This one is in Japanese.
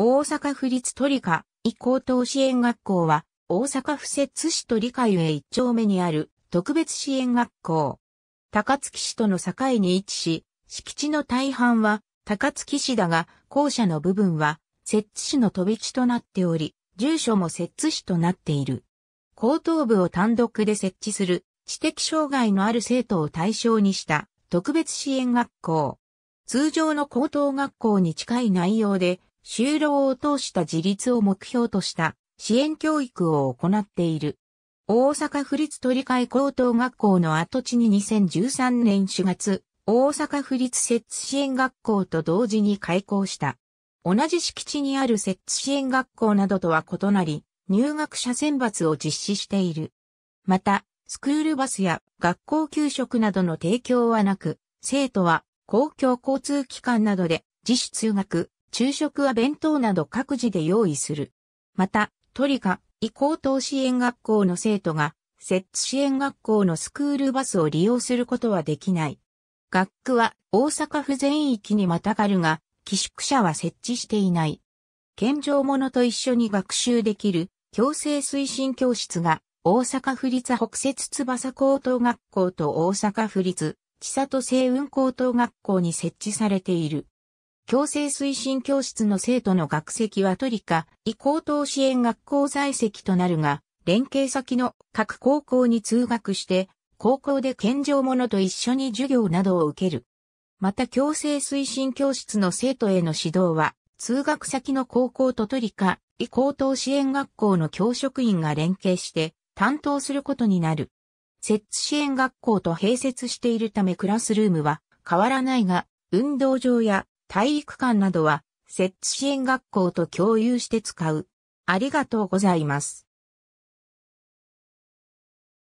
大阪府立トリ科医高等支援学校は、大阪府摂津市と理科へ一丁目にある特別支援学校。高槻市との境に位置し、敷地の大半は高槻市だが、校舎の部分は摂津市の飛び地となっており、住所も摂津市となっている。高等部を単独で設置する知的障害のある生徒を対象にした特別支援学校。通常の高等学校に近い内容で、就労を通した自立を目標とした支援教育を行っている。大阪府立鳥海高等学校の跡地に2013年4月、大阪府立設置支援学校と同時に開校した。同じ敷地にある設置支援学校などとは異なり、入学者選抜を実施している。また、スクールバスや学校給食などの提供はなく、生徒は公共交通機関などで自主通学、昼食は弁当など各自で用意する。また、トリカ、異高等支援学校の生徒が、設置支援学校のスクールバスを利用することはできない。学区は大阪府全域にまたがるが、寄宿舎は設置していない。健常者と一緒に学習できる強制推進教室が大阪府立北摂翼高等学校と大阪府立千里星雲高等学校に設置されている。強制推進教室の生徒の学籍はトリカ・異高等支援学校在籍となるが、連携先の各高校に通学して、高校で健常者と一緒に授業などを受ける。また強制推進教室の生徒への指導は、通学先の高校とトリカ・異高等支援学校の教職員が連携して担当することになる。設置支援学校と併設しているためクラスルームは変わらないが、運動場や体育館などは、設置支援学校と共有して使う。ありがとうございます。